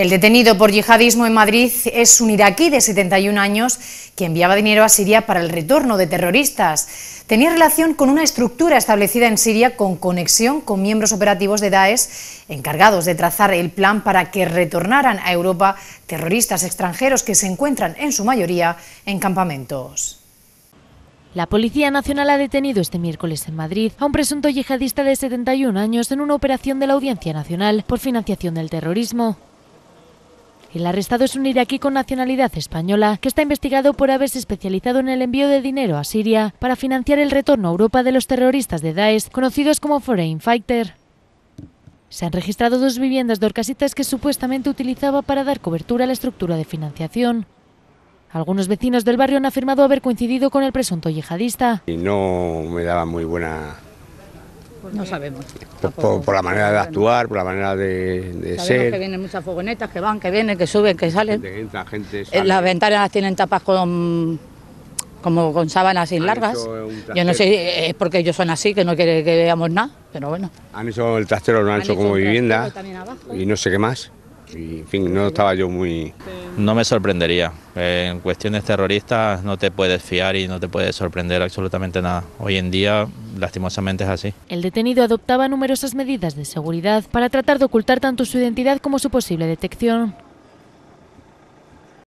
El detenido por yihadismo en Madrid es un iraquí de 71 años que enviaba dinero a Siria para el retorno de terroristas. Tenía relación con una estructura establecida en Siria con conexión con miembros operativos de Daesh encargados de trazar el plan para que retornaran a Europa terroristas extranjeros que se encuentran en su mayoría en campamentos. La Policía Nacional ha detenido este miércoles en Madrid a un presunto yihadista de 71 años en una operación de la Audiencia Nacional por financiación del terrorismo. El arrestado es un iraquí con nacionalidad española que está investigado por haberse especializado en el envío de dinero a Siria para financiar el retorno a Europa de los terroristas de Daesh, conocidos como Foreign Fighter. Se han registrado dos viviendas de Orcasitas que supuestamente utilizaba para dar cobertura a la estructura de financiación. Algunos vecinos del barrio han afirmado haber coincidido con el presunto yihadista. Y no me daba muy buena no sabemos. Por, la manera de actuar, por la manera de, de ser. que vienen muchas fogonetas, que van, que vienen, que suben, que salen. Eh, las ventanas tienen tapas con como con sábanas sin largas. Yo no sé, es porque ellos son así, que no quiere que veamos nada, pero bueno. Han hecho el trastero, lo han, hecho como vivienda y no sé qué más. Y, en fin, no estaba yo muy... No me sorprendería. En cuestiones terroristas no te puedes fiar y no te puedes sorprender absolutamente nada. Hoy en día, lastimosamente es así. El detenido adoptaba numerosas medidas de seguridad para tratar de ocultar tanto su identidad como su posible detección.